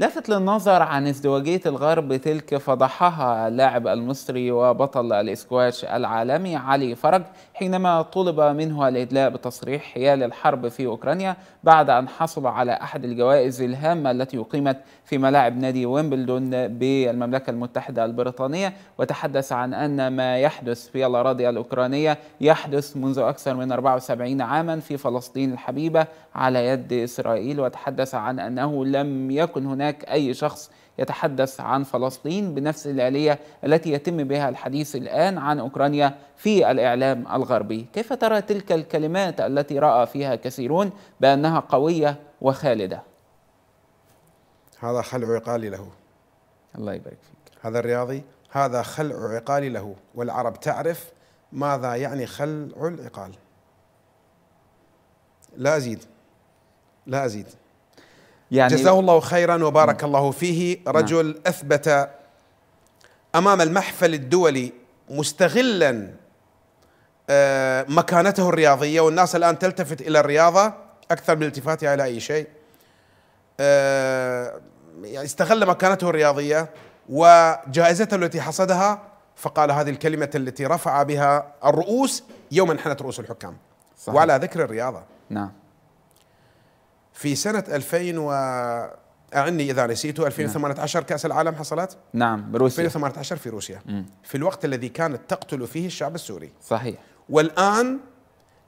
لفت للنظر عن ازدواجية الغرب تلك فضحها اللاعب المصري وبطل الاسكواش العالمي علي فرج حينما طلب منه الإدلاء بتصريح حيال الحرب في أوكرانيا بعد أن حصل على أحد الجوائز الهامة التي أقيمت في ملاعب نادي ويمبلدون بالمملكة المتحدة البريطانية وتحدث عن أن ما يحدث في الأراضي الأوكرانية يحدث منذ أكثر من 74 عاما في فلسطين الحبيبة على يد إسرائيل وتحدث عن أنه لم يكن هناك هناك أي شخص يتحدث عن فلسطين بنفس الآلية التي يتم بها الحديث الآن عن أوكرانيا في الإعلام الغربي كيف ترى تلك الكلمات التي رأى فيها كثيرون بأنها قوية وخالدة هذا خلع عقالي له الله يبارك فيك هذا الرياضي هذا خلع عقالي له والعرب تعرف ماذا يعني خلع العقال لا أزيد لا أزيد يعني جزاه الله خيرا وبارك نعم. الله فيه نعم. رجل نعم. اثبت امام المحفل الدولي مستغلا آه، مكانته الرياضيه والناس الان تلتفت الى الرياضه اكثر من التفاتها الى اي شيء آه، يعني استغل مكانته الرياضيه وجائزته التي حصدها فقال هذه الكلمه التي رفع بها الرؤوس يوم انحنت رؤوس الحكام صحيح. وعلى ذكر الرياضه نعم في سنة 2000 و أعني إذا نسيت 2018 نعم. كأس العالم حصلت؟ نعم بروسيا 2018 في روسيا مم. في الوقت الذي كانت تقتل فيه الشعب السوري صحيح والآن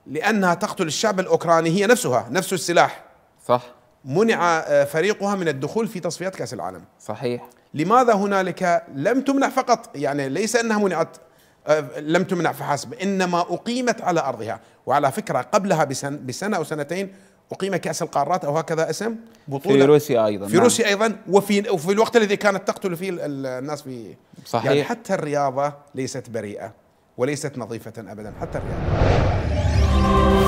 لأنها تقتل الشعب الأوكراني هي نفسها نفس السلاح صح منع آه، فريقها من الدخول في تصفيات كأس العالم صحيح لماذا هنالك لم تمنع فقط يعني ليس أنها منعت آه، لم تمنع فحسب إنما أقيمت على أرضها وعلى فكرة قبلها بسنة أو سنتين اقيم كاس القارات او هكذا اسم بطوله في روسيا ايضا في نعم. روسيا ايضا وفي وفي الوقت الذي كانت تقتل فيه الناس في صحيح يعني حتى الرياضه ليست بريئه وليست نظيفه ابدا حتى الرياضه